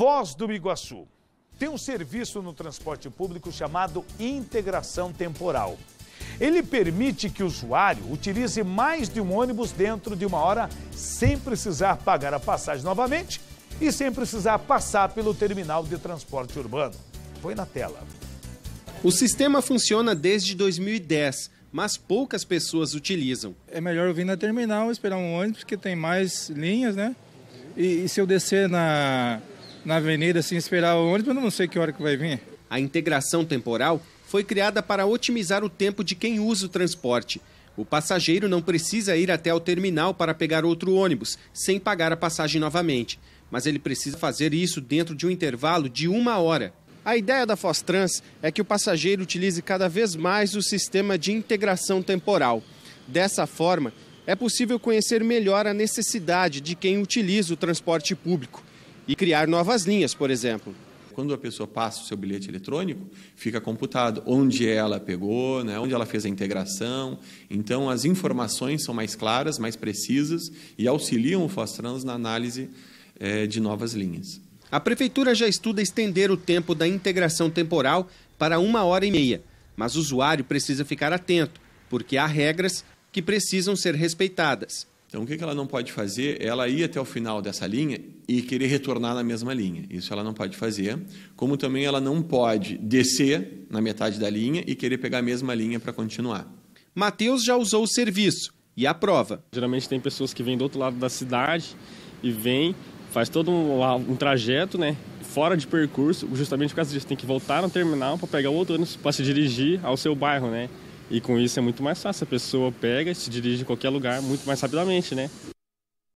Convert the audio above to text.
Foz do Iguaçu. Tem um serviço no transporte público chamado integração temporal. Ele permite que o usuário utilize mais de um ônibus dentro de uma hora sem precisar pagar a passagem novamente e sem precisar passar pelo terminal de transporte urbano. Põe na tela. O sistema funciona desde 2010, mas poucas pessoas utilizam. É melhor eu vir na terminal, esperar um ônibus, porque tem mais linhas, né? E, e se eu descer na, na avenida sem assim, esperar o ônibus, eu não sei que hora que vai vir. A integração temporal foi criada para otimizar o tempo de quem usa o transporte. O passageiro não precisa ir até o terminal para pegar outro ônibus, sem pagar a passagem novamente. Mas ele precisa fazer isso dentro de um intervalo de uma hora. A ideia da Fostrans é que o passageiro utilize cada vez mais o sistema de integração temporal. Dessa forma, é possível conhecer melhor a necessidade de quem utiliza o transporte público e criar novas linhas, por exemplo. Quando a pessoa passa o seu bilhete eletrônico, fica computado onde ela pegou, né, onde ela fez a integração. Então, as informações são mais claras, mais precisas e auxiliam o Fostrans na análise é, de novas linhas. A Prefeitura já estuda estender o tempo da integração temporal para uma hora e meia, mas o usuário precisa ficar atento, porque há regras que precisam ser respeitadas. Então, o que ela não pode fazer? Ela ir até o final dessa linha e querer retornar na mesma linha. Isso ela não pode fazer. Como também ela não pode descer na metade da linha e querer pegar a mesma linha para continuar. Matheus já usou o serviço e a prova. Geralmente tem pessoas que vêm do outro lado da cidade e vêm, faz todo um, um trajeto, né? Fora de percurso, justamente por causa disso. Tem que voltar no terminal para pegar o outro ônibus para se dirigir ao seu bairro, né? E com isso é muito mais fácil. A pessoa pega, se dirige a qualquer lugar muito mais rapidamente, né?